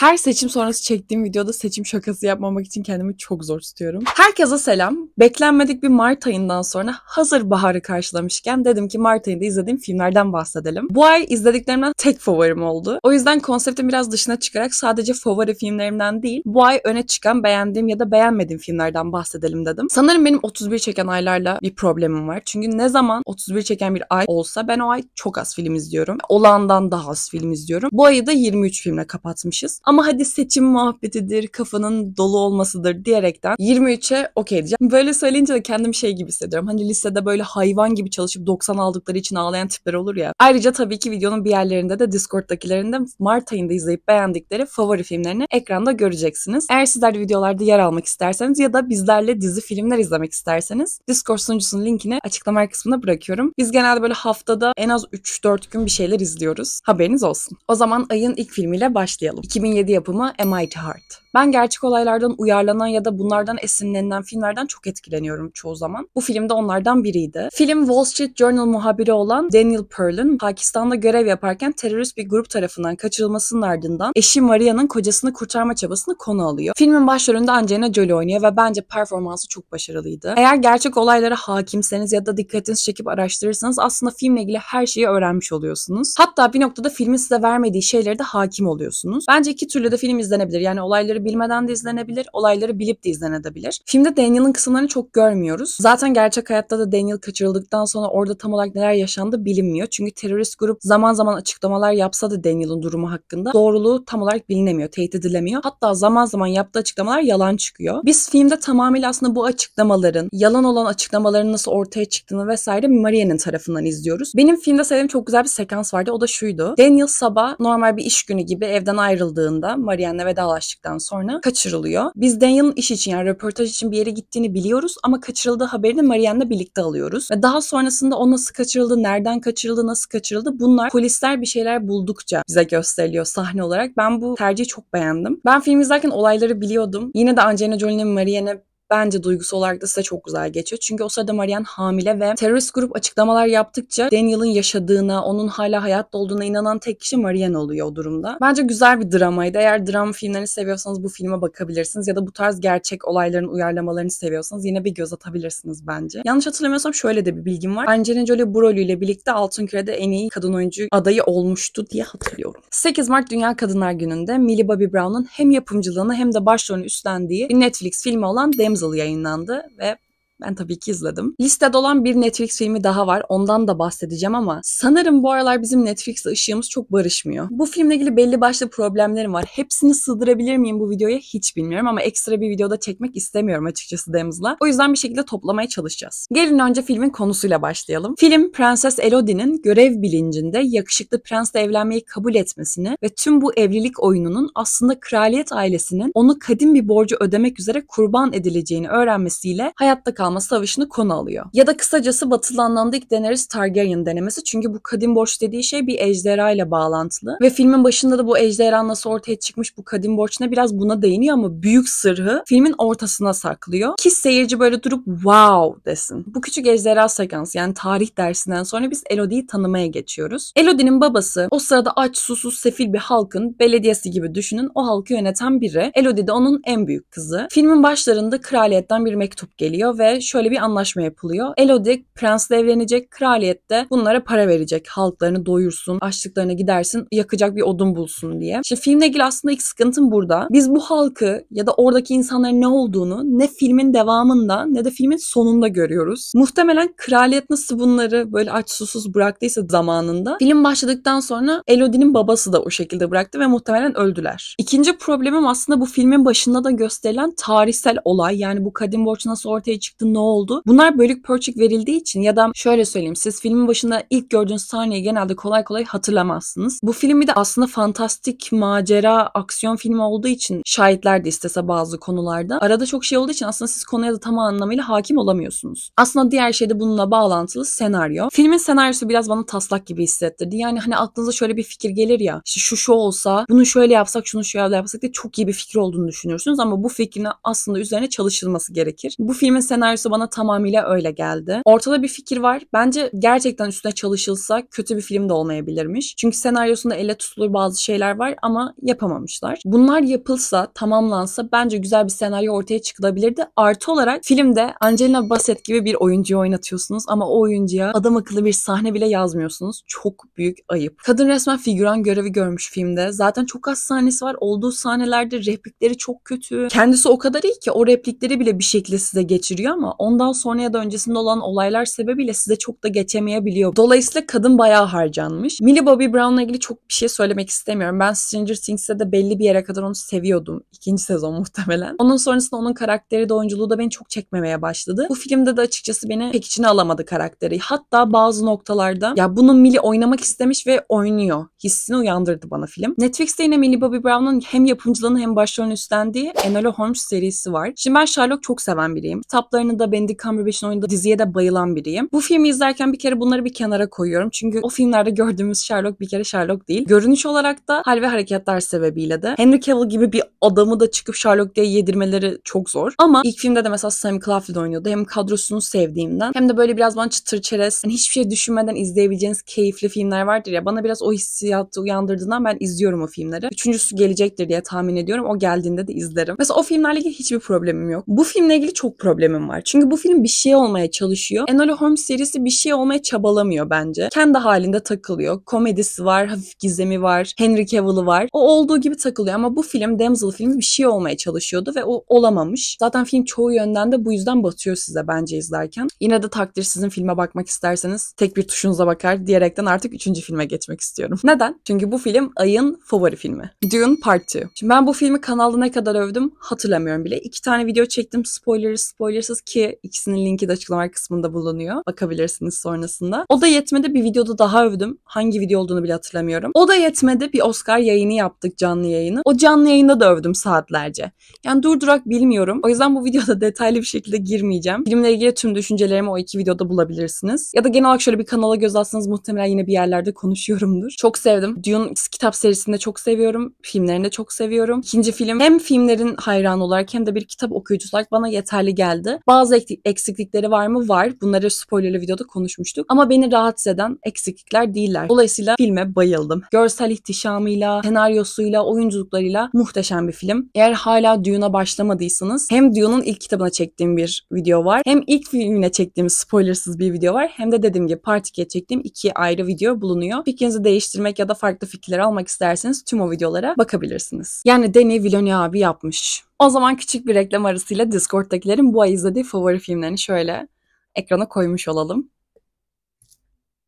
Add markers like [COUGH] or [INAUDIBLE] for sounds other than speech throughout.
Her seçim sonrası çektiğim videoda seçim şakası yapmamak için kendimi çok zor tutuyorum. Herkese selam. Beklenmedik bir Mart ayından sonra hazır baharı karşılamışken dedim ki Mart ayında izlediğim filmlerden bahsedelim. Bu ay izlediklerimden tek favorim oldu. O yüzden konseptin biraz dışına çıkarak sadece favori filmlerimden değil, bu ay öne çıkan beğendiğim ya da beğenmediğim filmlerden bahsedelim dedim. Sanırım benim 31 çeken aylarla bir problemim var. Çünkü ne zaman 31 çeken bir ay olsa ben o ay çok az film izliyorum. Olağandan daha az film izliyorum. Bu ayı da 23 filmle kapatmışız. Ama hadi seçim muhabbetidir, kafanın dolu olmasıdır diyerekten 23'e okey diyeceğim. Böyle söyleyince de kendim şey gibi hissediyorum. Hani lisede böyle hayvan gibi çalışıp 90 aldıkları için ağlayan tipler olur ya. Ayrıca tabii ki videonun bir yerlerinde de Discord'dakilerinde Mart ayında izleyip beğendikleri favori filmlerini ekranda göreceksiniz. Eğer sizler de videolarda yer almak isterseniz ya da bizlerle dizi filmler izlemek isterseniz Discord sunucusunun linkini açıklama kısmına bırakıyorum. Biz genelde böyle haftada en az 3-4 gün bir şeyler izliyoruz. Haberiniz olsun. O zaman ayın ilk filmiyle başlayalım. 2007 2007 yapımı MIT Heart. Ben gerçek olaylardan uyarlanan ya da bunlardan esinlenilen filmlerden çok etkileniyorum çoğu zaman. Bu film de onlardan biriydi. Film Wall Street Journal muhabiri olan Daniel Pearl'ın Pakistan'da görev yaparken terörist bir grup tarafından kaçırılmasının ardından eşi Maria'nın kocasını kurtarma çabasını konu alıyor. Filmin başrolünde Angelina Jolie oynuyor ve bence performansı çok başarılıydı. Eğer gerçek olaylara hakimseniz ya da dikkatinizi çekip araştırırsanız aslında filmle ilgili her şeyi öğrenmiş oluyorsunuz. Hatta bir noktada filmin size vermediği şeylere de hakim oluyorsunuz. Bence iki türlü de film izlenebilir. Yani olayları bilmeden de izlenebilir, olayları bilip de izlenebilir. Filmde Daniel'ın kısımlarını çok görmüyoruz. Zaten gerçek hayatta da Daniel kaçırıldıktan sonra orada tam olarak neler yaşandı bilinmiyor. Çünkü terörist grup zaman zaman açıklamalar yapsa da Daniel'ın durumu hakkında doğruluğu tam olarak bilinemiyor, teyit edilemiyor. Hatta zaman zaman yaptığı açıklamalar yalan çıkıyor. Biz filmde tamamıyla aslında bu açıklamaların, yalan olan açıklamaların nasıl ortaya çıktığını vesaire Maria'nın tarafından izliyoruz. Benim filmde sevdiğim çok güzel bir sekans vardı. O da şuydu. Daniel sabah normal bir iş günü gibi evden ayrıldığında anda Marianne'le vedalaştıktan sonra kaçırılıyor. Biz Daniel'ın iş için yani röportaj için bir yere gittiğini biliyoruz ama kaçırıldığı haberini Marianne'le birlikte alıyoruz. Ve daha sonrasında o nasıl kaçırıldı, nereden kaçırıldı, nasıl kaçırıldı bunlar polisler bir şeyler buldukça bize gösteriliyor sahne olarak. Ben bu tercihi çok beğendim. Ben film izlerken olayları biliyordum. Yine de Angelina Jolie'nin Marianne bence duygusal olarak da size çok güzel geçiyor. Çünkü o sırada Marian hamile ve terörist grup açıklamalar yaptıkça Daniel'ın yaşadığına, onun hala hayatta olduğuna inanan tek kişi Marian oluyor o durumda. Bence güzel bir dramaydı. Eğer dram filmlerini seviyorsanız bu filme bakabilirsiniz ya da bu tarz gerçek olayların uyarlamalarını seviyorsanız yine bir göz atabilirsiniz bence. Yanlış hatırlamıyorsam şöyle de bir bilgim var. Angelina Jolie bu rolüyle birlikte Altın Küre'de en iyi kadın oyuncu adayı olmuştu diye hatırlıyorum. 8 Mart Dünya Kadınlar Günü'nde Millie Bobby Brown'un hem yapımcılığını hem de başrolünü üstlendiği bir Netflix filmi olan Damsel Puzzle yayınlandı ve ben tabii ki izledim. Listede olan bir Netflix filmi daha var. Ondan da bahsedeceğim ama sanırım bu aralar bizim Netflix'le ışığımız çok barışmıyor. Bu filmle ilgili belli başlı problemlerim var. Hepsini sığdırabilir miyim bu videoya hiç bilmiyorum ama ekstra bir videoda çekmek istemiyorum açıkçası Demiz'la. O yüzden bir şekilde toplamaya çalışacağız. Gelin önce filmin konusuyla başlayalım. Film Prenses Elodie'nin görev bilincinde yakışıklı prensle evlenmeyi kabul etmesini ve tüm bu evlilik oyununun aslında kraliyet ailesinin onu kadim bir borcu ödemek üzere kurban edileceğini öğrenmesiyle hayatta kalmasını kalma savaşını konu alıyor. Ya da kısacası batılı anlamda ilk Daenerys Targaryen denemesi çünkü bu kadim borç dediği şey bir ejderha ile bağlantılı ve filmin başında da bu ejderha nasıl ortaya çıkmış bu kadim borç ne biraz buna değiniyor ama büyük sırrı filmin ortasına saklıyor ki seyirci böyle durup wow desin. Bu küçük ejderha sekans yani tarih dersinden sonra biz Elodie'yi tanımaya geçiyoruz. Elodie'nin babası o sırada aç susuz sefil bir halkın belediyesi gibi düşünün o halkı yöneten biri. Elodie de onun en büyük kızı. Filmin başlarında kraliyetten bir mektup geliyor ve şöyle bir anlaşma yapılıyor. Elodie prensle evlenecek, kraliyet de bunlara para verecek. Halklarını doyursun, açlıklarına gidersin, yakacak bir odun bulsun diye. Şimdi filmle ilgili aslında ilk sıkıntım burada. Biz bu halkı ya da oradaki insanların ne olduğunu ne filmin devamında ne de filmin sonunda görüyoruz. Muhtemelen kraliyet nasıl bunları böyle aç susuz bıraktıysa zamanında film başladıktan sonra Elodie'nin babası da o şekilde bıraktı ve muhtemelen öldüler. İkinci problemim aslında bu filmin başında da gösterilen tarihsel olay yani bu kadim borç nasıl ortaya çıktı, ne oldu? Bunlar bölük pörçük verildiği için ya da şöyle söyleyeyim siz filmin başında ilk gördüğünüz sahneyi genelde kolay kolay hatırlamazsınız. Bu filmi de aslında fantastik macera aksiyon filmi olduğu için şahitler de istese bazı konularda arada çok şey olduğu için aslında siz konuya da tam anlamıyla hakim olamıyorsunuz. Aslında diğer şey de bununla bağlantılı senaryo. Filmin senaryosu biraz bana taslak gibi hissettirdi. Yani hani aklınıza şöyle bir fikir gelir ya işte şu şu olsa bunu şöyle yapsak şunu şöyle yapsak diye çok iyi bir fikir olduğunu düşünüyorsunuz ama bu fikrine aslında üzerine çalışılması gerekir. Bu filmin senaryosu hikayesi bana tamamıyla öyle geldi. Ortada bir fikir var. Bence gerçekten üstüne çalışılsa kötü bir film de olmayabilirmiş. Çünkü senaryosunda elle tutulur bazı şeyler var ama yapamamışlar. Bunlar yapılsa, tamamlansa bence güzel bir senaryo ortaya çıkılabilirdi. Artı olarak filmde Angelina Bassett gibi bir oyuncuyu oynatıyorsunuz ama o oyuncuya adam akıllı bir sahne bile yazmıyorsunuz. Çok büyük ayıp. Kadın resmen figüran görevi görmüş filmde. Zaten çok az sahnesi var. Olduğu sahnelerde replikleri çok kötü. Kendisi o kadar iyi ki o replikleri bile bir şekilde size geçiriyor ama ondan sonra ya da öncesinde olan olaylar sebebiyle size çok da geçemeyebiliyor. Dolayısıyla kadın bayağı harcanmış. Millie Bobby Brown'la ilgili çok bir şey söylemek istemiyorum. Ben Stranger Things'te de belli bir yere kadar onu seviyordum. ikinci [LAUGHS] sezon muhtemelen. Onun sonrasında onun karakteri de oyunculuğu da beni çok çekmemeye başladı. Bu filmde de açıkçası beni pek içine alamadı karakteri. Hatta bazı noktalarda ya bunu Millie oynamak istemiş ve oynuyor hissini uyandırdı bana film. Netflix'te yine Millie Bobby Brown'un hem yapımcılığını hem başrolünü üstlendiği Enola Holmes serisi var. Şimdi ben Sherlock çok seven biriyim. Kitaplarını da Benedict Cumberbatch'in oynadığı diziye de bayılan biriyim. Bu filmi izlerken bir kere bunları bir kenara koyuyorum. Çünkü o filmlerde gördüğümüz Sherlock bir kere Sherlock değil. Görünüş olarak da hal ve hareketler sebebiyle de Henry Cavill gibi bir adamı da çıkıp Sherlock diye yedirmeleri çok zor. Ama ilk filmde de mesela Sam Claflin oynuyordu. Hem kadrosunu sevdiğimden hem de böyle biraz bana çıtır çerez, yani hiçbir şey düşünmeden izleyebileceğiniz keyifli filmler vardır ya. Bana biraz o hissiyatı uyandırdığından ben izliyorum o filmleri. Üçüncüsü gelecektir diye tahmin ediyorum. O geldiğinde de izlerim. Mesela o filmlerle ilgili hiçbir problemim yok. Bu filmle ilgili çok problemim var var. Çünkü bu film bir şey olmaya çalışıyor. Enola Holmes serisi bir şey olmaya çabalamıyor bence. Kendi halinde takılıyor. Komedisi var, hafif gizemi var, Henry Cavill'ı var. O olduğu gibi takılıyor ama bu film Damsel filmi bir şey olmaya çalışıyordu ve o olamamış. Zaten film çoğu yönden de bu yüzden batıyor size bence izlerken. Yine de takdir sizin filme bakmak isterseniz tek bir tuşunuza bakar diyerekten artık üçüncü filme geçmek istiyorum. Neden? Çünkü bu film ayın favori filmi. Dune Part 2. Şimdi ben bu filmi kanalda ne kadar övdüm hatırlamıyorum bile. İki tane video çektim. Spoiler spoilersız ki ikisinin linki de açıklama kısmında bulunuyor. Bakabilirsiniz sonrasında. O da yetmedi bir videoda daha övdüm. Hangi video olduğunu bile hatırlamıyorum. O da yetmedi bir Oscar yayını yaptık canlı yayını. O canlı yayında da övdüm saatlerce. Yani durdurak bilmiyorum. O yüzden bu videoda [LAUGHS] detaylı bir şekilde girmeyeceğim. Filmle ilgili tüm düşüncelerimi o iki videoda bulabilirsiniz. Ya da genel olarak şöyle bir kanala göz atsanız muhtemelen yine bir yerlerde konuşuyorumdur. Çok sevdim. Dune kitap serisinde çok seviyorum. Filmlerini de çok seviyorum. İkinci film hem filmlerin hayranı olarak hem de bir kitap okuyucusu olarak bana yeterli geldi. Bazı bazı eksiklikleri var mı? Var. Bunları spoilerlı videoda konuşmuştuk. Ama beni rahatsız eden eksiklikler değiller. Dolayısıyla filme bayıldım. Görsel ihtişamıyla, senaryosuyla, oyunculuklarıyla muhteşem bir film. Eğer hala Dune'a başlamadıysanız hem Dune'un ilk kitabına çektiğim bir video var. Hem ilk filmine çektiğim spoilersız bir video var. Hem de dediğim gibi Part 2'ye çektiğim iki ayrı video bulunuyor. Fikrinizi değiştirmek ya da farklı fikirler almak isterseniz tüm o videolara bakabilirsiniz. Yani Deni Villeneuve abi yapmış. O zaman küçük bir reklam arasıyla Discord'dakilerin bu ay izlediği favori filmlerini şöyle ekrana koymuş olalım.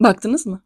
Baktınız mı?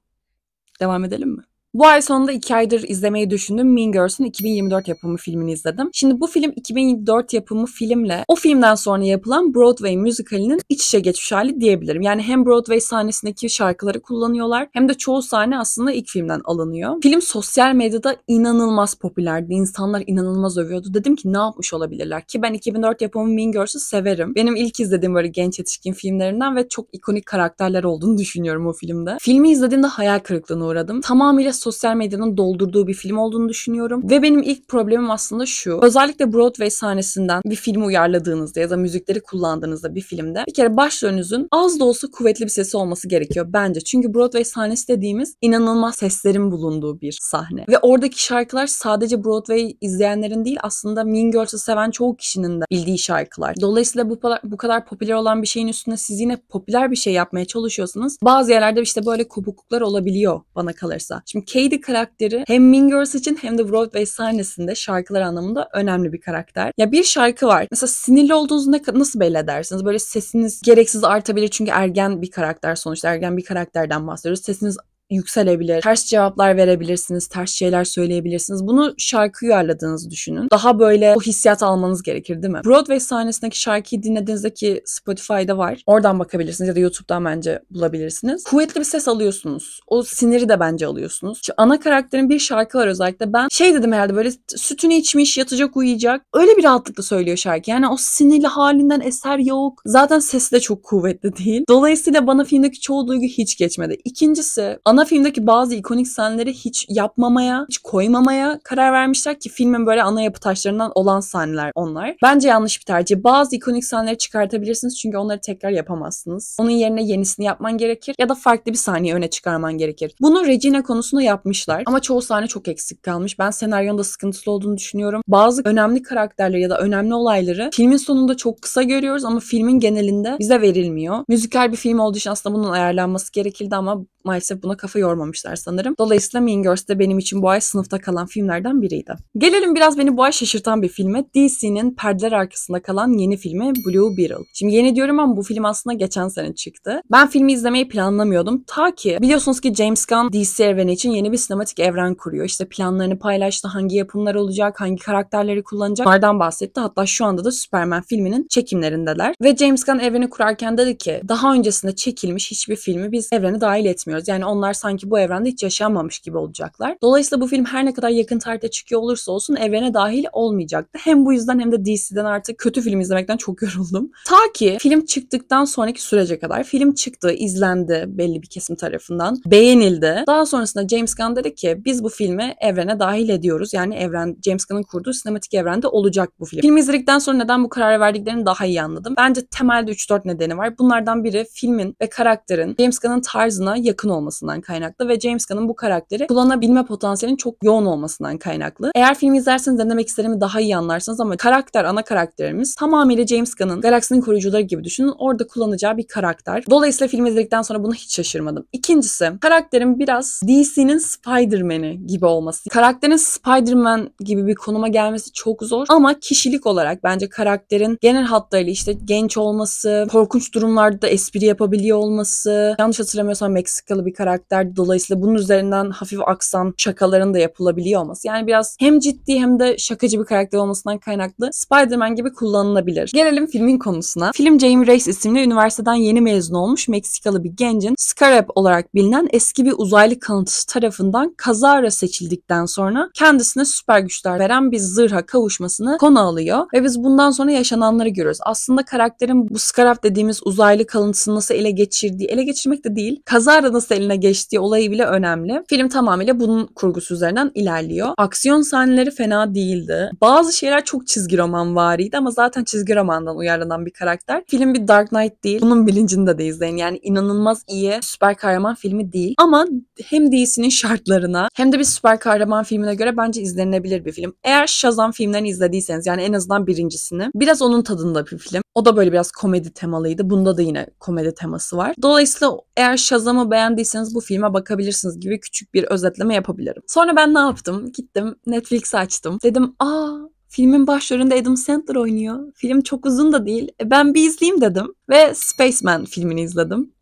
Devam edelim mi? Bu ay sonunda iki aydır izlemeyi düşündüm Mean Girls'un 2024 yapımı filmini izledim. Şimdi bu film 2024 yapımı filmle o filmden sonra yapılan Broadway müzikalinin iç içe geçmiş hali diyebilirim. Yani hem Broadway sahnesindeki şarkıları kullanıyorlar hem de çoğu sahne aslında ilk filmden alınıyor. Film sosyal medyada inanılmaz popülerdi. İnsanlar inanılmaz övüyordu. Dedim ki ne yapmış olabilirler ki ben 2004 yapımı Mean Girls'u severim. Benim ilk izlediğim böyle genç yetişkin filmlerinden ve çok ikonik karakterler olduğunu düşünüyorum o filmde. Filmi izlediğimde hayal kırıklığına uğradım. Tamamıyla sosyal medyanın doldurduğu bir film olduğunu düşünüyorum. Ve benim ilk problemim aslında şu. Özellikle Broadway sahnesinden bir filmi uyarladığınızda ya da müzikleri kullandığınızda bir filmde bir kere başrolünüzün az da olsa kuvvetli bir sesi olması gerekiyor bence. Çünkü Broadway sahnesi dediğimiz inanılmaz seslerin bulunduğu bir sahne. Ve oradaki şarkılar sadece Broadway izleyenlerin değil aslında Mean Girls'ı seven çoğu kişinin de bildiği şarkılar. Dolayısıyla bu, bu kadar popüler olan bir şeyin üstüne siz yine popüler bir şey yapmaya çalışıyorsanız bazı yerlerde işte böyle kopukluklar olabiliyor bana kalırsa. Şimdi Katie karakteri hem Mean Girls için hem de Broadway sahnesinde şarkılar anlamında önemli bir karakter. Ya bir şarkı var. Mesela sinirli olduğunuzu ne, nasıl belli edersiniz? Böyle sesiniz gereksiz artabilir çünkü ergen bir karakter sonuçta. Ergen bir karakterden bahsediyoruz. Sesiniz yükselebilir. Ters cevaplar verebilirsiniz, ters şeyler söyleyebilirsiniz. Bunu şarkı uyarladığınızı düşünün. Daha böyle o hissiyat almanız gerekir değil mi? Broadway sahnesindeki şarkıyı dinlediğinizdeki ki Spotify'da var. Oradan bakabilirsiniz ya da YouTube'dan bence bulabilirsiniz. Kuvvetli bir ses alıyorsunuz. O siniri de bence alıyorsunuz. Şu ana karakterin bir şarkı var özellikle. Ben şey dedim herhalde böyle sütünü içmiş, yatacak, uyuyacak. Öyle bir rahatlıkla söylüyor şarkı. Yani o sinirli halinden eser yok. Zaten sesi de çok kuvvetli değil. Dolayısıyla bana filmdeki çoğu duygu hiç geçmedi. İkincisi ana ana filmdeki bazı ikonik sahneleri hiç yapmamaya, hiç koymamaya karar vermişler ki filmin böyle ana yapı taşlarından olan sahneler onlar. Bence yanlış bir tercih. Bazı ikonik sahneleri çıkartabilirsiniz çünkü onları tekrar yapamazsınız. Onun yerine yenisini yapman gerekir ya da farklı bir sahneyi öne çıkarman gerekir. Bunu Regina konusunda yapmışlar ama çoğu sahne çok eksik kalmış. Ben senaryonda sıkıntılı olduğunu düşünüyorum. Bazı önemli karakterleri ya da önemli olayları filmin sonunda çok kısa görüyoruz ama filmin genelinde bize verilmiyor. Müzikal bir film olduğu için aslında bunun ayarlanması gerekildi ama maalesef buna kafa yormamışlar sanırım. Dolayısıyla Mean Girls de benim için bu ay sınıfta kalan filmlerden biriydi. Gelelim biraz beni bu ay şaşırtan bir filme. DC'nin perdeler arkasında kalan yeni filmi Blue Beetle. Şimdi yeni diyorum ama bu film aslında geçen sene çıktı. Ben filmi izlemeyi planlamıyordum. Ta ki biliyorsunuz ki James Gunn DC evreni için yeni bir sinematik evren kuruyor. İşte planlarını paylaştı, hangi yapımlar olacak, hangi karakterleri kullanacak. Bunlardan bahsetti. Hatta şu anda da Superman filminin çekimlerindeler. Ve James Gunn evreni kurarken dedi ki daha öncesinde çekilmiş hiçbir filmi biz evreni dahil etmiyoruz. Yani onlar sanki bu evrende hiç yaşanmamış gibi olacaklar. Dolayısıyla bu film her ne kadar yakın tarihte çıkıyor olursa olsun evrene dahil olmayacaktı. Hem bu yüzden hem de DC'den artık kötü film izlemekten çok [LAUGHS] yoruldum. Ta ki film çıktıktan sonraki sürece kadar film çıktı, izlendi belli bir kesim tarafından, beğenildi. Daha sonrasında James Gunn dedi ki biz bu filmi evrene dahil ediyoruz. Yani evren James Gunn'ın kurduğu sinematik evrende olacak bu film. Film izledikten sonra neden bu karar verdiklerini daha iyi anladım. Bence temelde 3-4 nedeni var. Bunlardan biri filmin ve karakterin James Gunn'ın tarzına yakın olmasından kaynaklı ve James Gunn'ın bu karakteri kullanabilme potansiyelinin çok yoğun olmasından kaynaklı. Eğer filmi izlerseniz ne demek istediğimi daha iyi anlarsınız ama karakter, ana karakterimiz tamamıyla James Gunn'ın Galaksinin Koruyucuları gibi düşünün. Orada kullanacağı bir karakter. Dolayısıyla filmi izledikten sonra buna hiç şaşırmadım. İkincisi karakterin biraz DC'nin Spider-Man'i gibi olması. Karakterin Spider-Man gibi bir konuma gelmesi çok zor ama kişilik olarak bence karakterin genel hatlarıyla işte genç olması, korkunç durumlarda espri yapabiliyor olması, yanlış hatırlamıyorsam Meksikalı bir karakter karakterde. Dolayısıyla bunun üzerinden hafif aksan şakaların da yapılabiliyor olması. Yani biraz hem ciddi hem de şakacı bir karakter olmasından kaynaklı Spider-Man gibi kullanılabilir. Gelelim filmin konusuna. Film Jamie Reyes isimli üniversiteden yeni mezun olmuş Meksikalı bir gencin Scarab olarak bilinen eski bir uzaylı kanıtısı tarafından kazara seçildikten sonra kendisine süper güçler veren bir zırha kavuşmasını konu alıyor ve biz bundan sonra yaşananları görüyoruz. Aslında karakterin bu Scarab dediğimiz uzaylı kalıntısını nasıl ele geçirdiği, ele geçirmek de değil, kazara nasıl eline geçti? travestiği olayı bile önemli. Film tamamıyla bunun kurgusu üzerinden ilerliyor. Aksiyon sahneleri fena değildi. Bazı şeyler çok çizgi roman variydi ama zaten çizgi romandan uyarlanan bir karakter. Film bir Dark Knight değil. Bunun bilincinde de izleyin. Yani inanılmaz iyi süper kahraman filmi değil. Ama hem DC'nin şartlarına hem de bir süper kahraman filmine göre bence izlenebilir bir film. Eğer Shazam filmlerini izlediyseniz yani en azından birincisini. Biraz onun tadında bir film. O da böyle biraz komedi temalıydı. Bunda da yine komedi teması var. Dolayısıyla eğer Shazam'ı beğendiyseniz bu film filme bakabilirsiniz gibi küçük bir özetleme yapabilirim. Sonra ben ne yaptım? Gittim Netflix açtım. Dedim aa Filmin başrolünde Adam Sandler oynuyor. Film çok uzun da değil. E ben bir izleyeyim dedim. Ve Spaceman filmini izledim.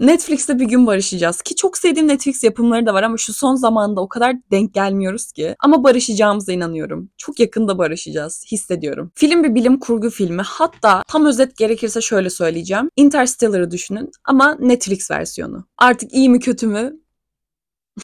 Netflix'te bir gün barışacağız ki çok sevdiğim Netflix yapımları da var ama şu son zamanda o kadar denk gelmiyoruz ki. Ama barışacağımıza inanıyorum. Çok yakında barışacağız hissediyorum. Film bir bilim kurgu filmi. Hatta tam özet gerekirse şöyle söyleyeceğim. Interstellar'ı düşünün ama Netflix versiyonu. Artık iyi mi kötü mü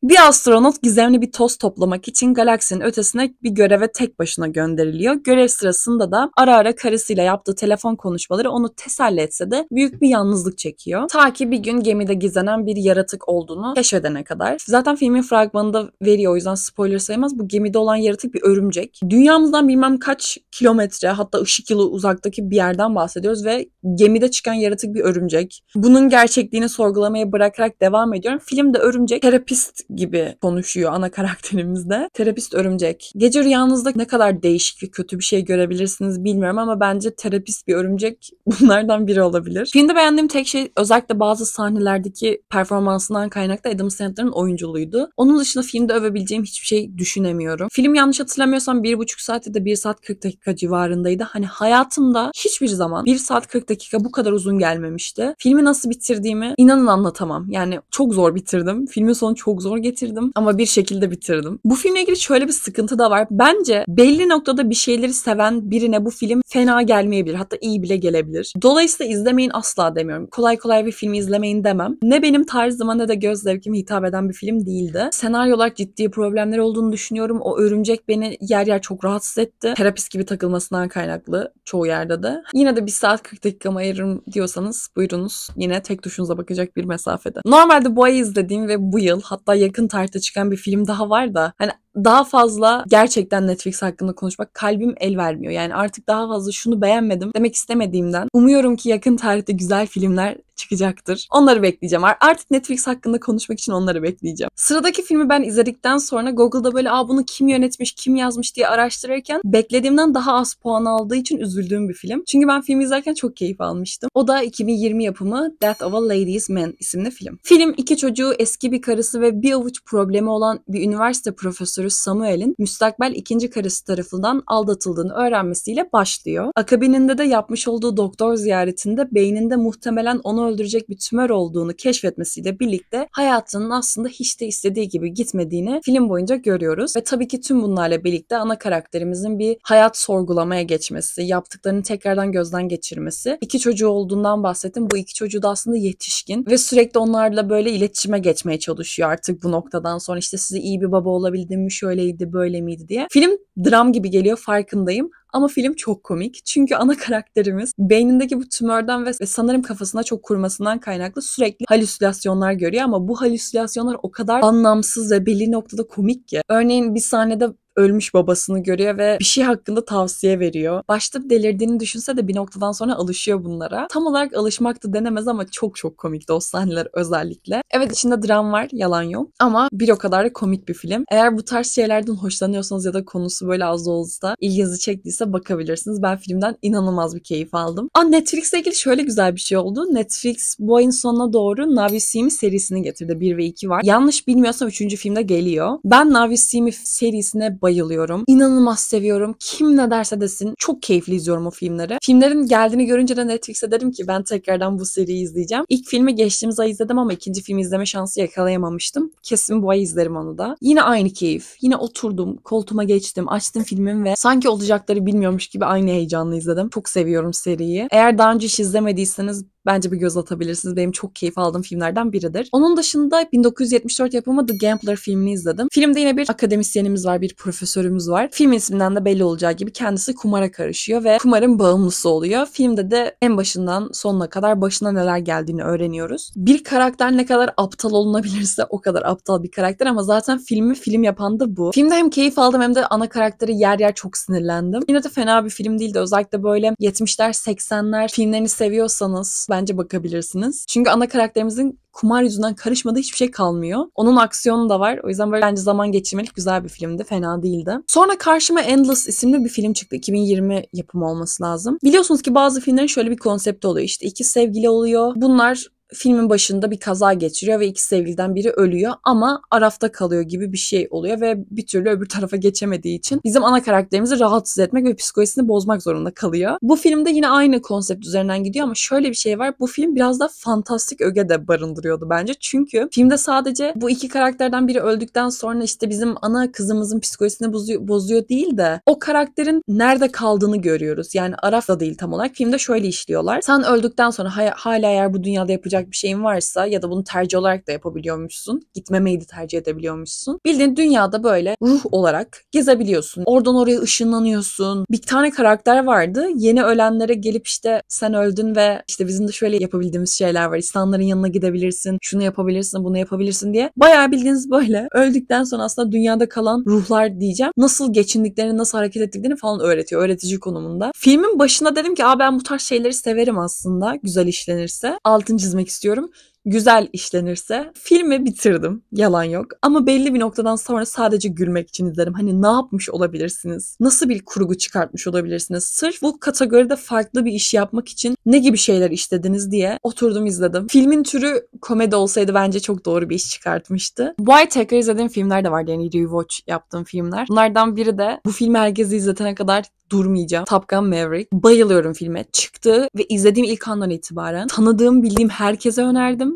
bir astronot gizemli bir toz toplamak için galaksinin ötesine bir göreve tek başına gönderiliyor. Görev sırasında da ara ara karısıyla yaptığı telefon konuşmaları onu teselli etse de büyük bir yalnızlık çekiyor. Ta ki bir gün gemide gizlenen bir yaratık olduğunu keşfedene kadar. Zaten filmin fragmanında veriyor o yüzden spoiler sayılmaz. Bu gemide olan yaratık bir örümcek. Dünyamızdan bilmem kaç kilometre hatta ışık yılı uzaktaki bir yerden bahsediyoruz ve gemide çıkan yaratık bir örümcek. Bunun gerçekliğini sorgulamaya bırakarak devam ediyorum. Filmde örümcek terapist gibi konuşuyor ana [LAUGHS] karakterimizde. Terapist örümcek. Gece rüyanızda ne kadar değişik ve kötü bir şey görebilirsiniz bilmiyorum ama bence terapist bir örümcek [LAUGHS] bunlardan biri olabilir. Filmde beğendiğim tek şey özellikle bazı sahnelerdeki performansından kaynaklı Adam Sandler'ın oyunculuğuydu. Onun dışında filmde övebileceğim hiçbir şey düşünemiyorum. Film yanlış hatırlamıyorsam 1,5 saat ya da 1 saat 40 dakika civarındaydı. Hani hayatımda hiçbir zaman 1 saat 40 dakika bu kadar uzun gelmemişti. Filmi nasıl bitirdiğimi inanın anlatamam. Yani çok zor bitirdim. Filmin sonu çok zor zor getirdim ama bir şekilde bitirdim. Bu filmle ilgili şöyle bir sıkıntı da var. Bence belli noktada bir şeyleri seven birine bu film fena gelmeyebilir. Hatta iyi bile gelebilir. Dolayısıyla izlemeyin asla demiyorum. Kolay kolay bir filmi izlemeyin demem. Ne benim tarzıma ne de göz zevkime hitap eden bir film değildi. Senaryo olarak ciddi problemler olduğunu düşünüyorum. O örümcek beni yer yer çok rahatsız etti. Terapist gibi takılmasından kaynaklı çoğu yerde de. Yine de 1 saat 40 dakikama ayırırım diyorsanız buyurunuz. Yine tek tuşunuza bakacak bir mesafede. Normalde bu ay izlediğim ve bu yıl hatta yakın tarihte çıkan bir film daha var da hani daha fazla gerçekten Netflix hakkında konuşmak kalbim el vermiyor. Yani artık daha fazla şunu beğenmedim demek istemediğimden. Umuyorum ki yakın tarihte güzel filmler çıkacaktır. Onları bekleyeceğim. Artık Netflix hakkında konuşmak için onları bekleyeceğim. Sıradaki filmi ben izledikten sonra Google'da böyle Aa, bunu kim yönetmiş, kim yazmış diye araştırırken beklediğimden daha az puan aldığı için üzüldüğüm bir film. Çünkü ben filmi izlerken çok keyif almıştım. O da 2020 yapımı Death of a Ladies Man isimli film. Film iki çocuğu, eski bir karısı ve bir avuç problemi olan bir üniversite profesörü dürüst Samuel'in müstakbel ikinci karısı tarafından aldatıldığını öğrenmesiyle başlıyor. Akabininde de yapmış olduğu doktor ziyaretinde beyninde muhtemelen onu öldürecek bir tümör olduğunu keşfetmesiyle birlikte hayatının aslında hiç de istediği gibi gitmediğini film boyunca görüyoruz. Ve tabii ki tüm bunlarla birlikte ana karakterimizin bir hayat sorgulamaya geçmesi, yaptıklarını tekrardan gözden geçirmesi. iki çocuğu olduğundan bahsettim. Bu iki çocuğu da aslında yetişkin ve sürekli onlarla böyle iletişime geçmeye çalışıyor artık bu noktadan sonra. işte size iyi bir baba olabildim, şöyleydi böyle miydi diye. Film dram gibi geliyor farkındayım ama film çok komik. Çünkü ana karakterimiz beynindeki bu tümörden ve sanırım kafasına çok kurmasından kaynaklı sürekli halüsinasyonlar görüyor ama bu halüsinasyonlar o kadar anlamsız ve belli noktada komik ki. Örneğin bir sahnede ölmüş babasını görüyor ve bir şey hakkında tavsiye veriyor. Başta delirdiğini düşünse de bir noktadan sonra alışıyor bunlara. Tam olarak alışmak da denemez ama çok çok komikti o sahneler özellikle. Evet içinde dram var yalan yok ama bir o kadar da komik bir film. Eğer bu tarz şeylerden hoşlanıyorsanız ya da konusu böyle az da olsa ilginizi çektiyse bakabilirsiniz. Ben filmden inanılmaz bir keyif aldım. Aa Netflix'le ilgili şöyle güzel bir şey oldu. Netflix bu ayın sonuna doğru Navi Simi serisini getirdi. 1 ve 2 var. Yanlış bilmiyorsam 3. filmde geliyor. Ben Navi Simi serisine bayılıyorum. İnanılmaz seviyorum. Kim ne derse desin çok keyifli izliyorum o filmleri. Filmlerin geldiğini görünce de Netflix'e derim ki ben tekrardan bu seriyi izleyeceğim. İlk filmi geçtiğimiz ay izledim ama ikinci filmi izleme şansı yakalayamamıştım. Kesin bu ay izlerim onu da. Yine aynı keyif. Yine oturdum, koltuğuma geçtim, açtım filmim ve sanki olacakları bilmiyormuş gibi aynı heyecanla izledim. Çok seviyorum seriyi. Eğer daha önce hiç izlemediyseniz Bence bir göz atabilirsiniz. Benim çok keyif aldığım filmlerden biridir. Onun dışında 1974 yapımı The Gambler filmini izledim. Filmde yine bir akademisyenimiz var, bir profesörümüz var. Film isminden de belli olacağı gibi kendisi kumara karışıyor ve kumarın bağımlısı oluyor. Filmde de en başından sonuna kadar başına neler geldiğini öğreniyoruz. Bir karakter ne kadar aptal olunabilirse o kadar aptal bir karakter ama zaten filmi film yapan da bu. Filmde hem keyif aldım hem de ana karakteri yer yer çok sinirlendim. Yine de fena bir film değildi. Özellikle böyle 70'ler 80'ler filmlerini seviyorsanız bence bakabilirsiniz. Çünkü ana karakterimizin kumar yüzünden karışmadığı hiçbir şey kalmıyor. Onun aksiyonu da var. O yüzden böyle bence zaman geçirmelik güzel bir filmdi. Fena değildi. Sonra karşıma Endless isimli bir film çıktı. 2020 yapımı olması lazım. Biliyorsunuz ki bazı filmlerin şöyle bir konsepti oluyor. İşte iki sevgili oluyor. Bunlar filmin başında bir kaza geçiriyor ve iki sevgiliden biri ölüyor ama arafta kalıyor gibi bir şey oluyor ve bir türlü öbür tarafa geçemediği için bizim ana karakterimizi rahatsız etmek ve psikolojisini bozmak zorunda kalıyor. Bu filmde yine aynı konsept üzerinden gidiyor ama şöyle bir şey var. Bu film biraz da fantastik öge de barındırıyordu bence. Çünkü filmde sadece bu iki karakterden biri öldükten sonra işte bizim ana kızımızın psikolojisini bozuyor, bozuyor değil de o karakterin nerede kaldığını görüyoruz. Yani Araf da değil tam olarak. Filmde şöyle işliyorlar. Sen öldükten sonra hala eğer bu dünyada yapacak yapacak bir şeyin varsa ya da bunu tercih olarak da yapabiliyormuşsun. Gitmemeyi de tercih edebiliyormuşsun. Bildiğin dünyada böyle ruh olarak gezebiliyorsun. Oradan oraya ışınlanıyorsun. Bir tane karakter vardı. Yeni ölenlere gelip işte sen öldün ve işte bizim de şöyle yapabildiğimiz şeyler var. İnsanların yanına gidebilirsin. Şunu yapabilirsin, bunu yapabilirsin diye. Bayağı bildiğiniz böyle öldükten sonra aslında dünyada kalan ruhlar diyeceğim. Nasıl geçindiklerini, nasıl hareket ettiklerini falan öğretiyor. Öğretici konumunda. Filmin başında dedim ki Aa, ben bu tarz şeyleri severim aslında. Güzel işlenirse. Altın çizmek istiyorum güzel işlenirse filmi bitirdim. Yalan yok. Ama belli bir noktadan sonra sadece gülmek için izlerim. Hani ne yapmış olabilirsiniz? Nasıl bir kurgu çıkartmış olabilirsiniz? Sırf bu kategoride farklı bir iş yapmak için ne gibi şeyler işlediniz diye oturdum izledim. Filmin türü komedi olsaydı bence çok doğru bir iş çıkartmıştı. Bu ay tekrar izlediğim filmler de vardı. Yani rewatch yaptığım filmler. Bunlardan biri de bu filmi herkesi izletene kadar durmayacağım. Top Gun Maverick. Bayılıyorum filme. Çıktı ve izlediğim ilk andan itibaren tanıdığım, bildiğim herkese önerdim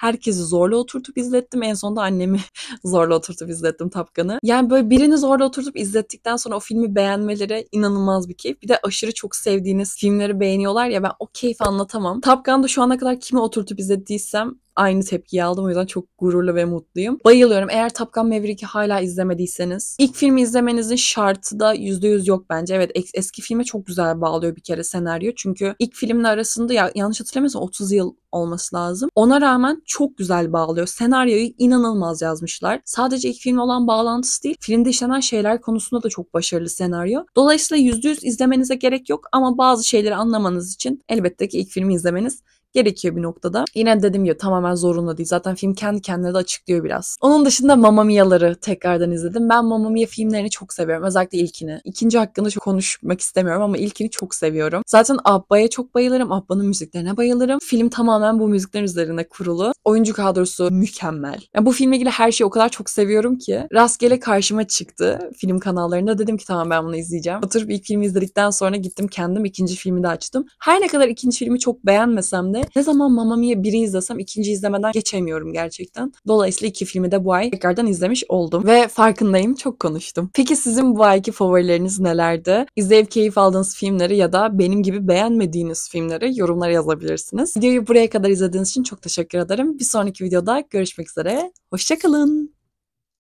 herkesi zorla oturtup izlettim. En sonunda annemi [LAUGHS] zorla oturtup izlettim Tapkan'ı. Yani böyle birini zorla oturtup izlettikten sonra o filmi beğenmeleri inanılmaz bir keyif. Bir de aşırı çok sevdiğiniz filmleri beğeniyorlar ya ben o keyfi anlatamam. Tapkan'da şu ana kadar kimi oturtup izlediysem aynı tepkiyi aldım. O yüzden çok gururlu ve mutluyum. Bayılıyorum. Eğer Tapkan Gun Maverick'i hala izlemediyseniz ilk filmi izlemenizin şartı da %100 yok bence. Evet eski filme çok güzel bağlıyor bir kere senaryo. Çünkü ilk filmle arasında ya yanlış hatırlamıyorsam 30 yıl olması lazım. Ona rağmen çok güzel bağlıyor. Senaryoyu inanılmaz yazmışlar. Sadece ilk film olan bağlantısı değil, filmde işlenen şeyler konusunda da çok başarılı senaryo. Dolayısıyla %100 izlemenize gerek yok ama bazı şeyleri anlamanız için elbette ki ilk filmi izlemeniz gerekiyor bir noktada. Yine dedim ya tamamen zorunlu değil. Zaten film kendi kendine de açıklıyor biraz. Onun dışında Mamma Mia'ları tekrardan izledim. Ben Mamma Mia filmlerini çok seviyorum. Özellikle ilkini. İkinci hakkında çok konuşmak istemiyorum ama ilkini çok seviyorum. Zaten Abba'ya çok bayılırım. Abba'nın müziklerine bayılırım. Film tamamen bu müzikler üzerine kurulu. Oyuncu kadrosu mükemmel. Yani bu filmle ilgili her şeyi o kadar çok seviyorum ki. Rastgele karşıma çıktı film kanallarında. Dedim ki tamam ben bunu izleyeceğim. Oturup ilk filmi izledikten sonra gittim kendim ikinci filmi de açtım. Her ne kadar ikinci filmi çok beğenmesem de yani ne zaman Mamma Mia 1'i izlesem ikinci izlemeden geçemiyorum gerçekten. Dolayısıyla iki filmi de bu ay tekrardan izlemiş oldum. Ve farkındayım çok konuştum. Peki sizin bu ayki favorileriniz nelerdi? İzleyip keyif aldığınız filmleri ya da benim gibi beğenmediğiniz filmleri yorumlara yazabilirsiniz. Videoyu buraya kadar izlediğiniz için çok teşekkür ederim. Bir sonraki videoda görüşmek üzere. Hoşçakalın.